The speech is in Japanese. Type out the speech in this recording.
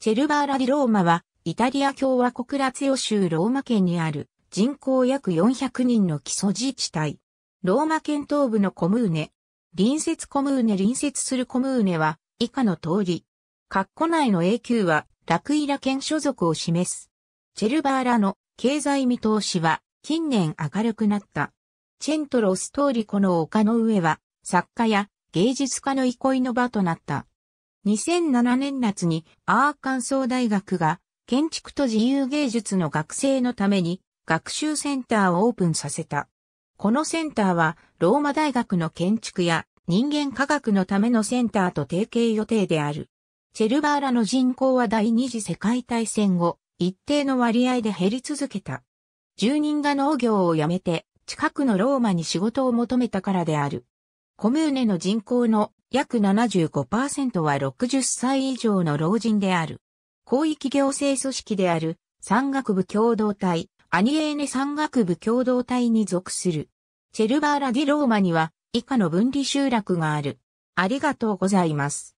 チェルバーラ・ディ・ローマは、イタリア共和国ラツヨ州ローマ県にある人口約400人の基礎自治体。ローマ県東部のコムーネ。隣接コムーネ隣接するコムーネは以下の通り。括弧内の A 級はラクイラ県所属を示す。チェルバーラの経済見通しは近年明るくなった。チェントロストーリコの丘の上は作家や芸術家の憩いの場となった。2007年夏にアーカンソー大学が建築と自由芸術の学生のために学習センターをオープンさせた。このセンターはローマ大学の建築や人間科学のためのセンターと提携予定である。チェルバーラの人口は第二次世界大戦後、一定の割合で減り続けた。住人が農業をやめて、近くのローマに仕事を求めたからである。コムーネの人口の約75%は60歳以上の老人である。広域行政組織である山岳部共同体、アニエーネ山岳部共同体に属する。チェルバーラ・ディ・ローマには以下の分離集落がある。ありがとうございます。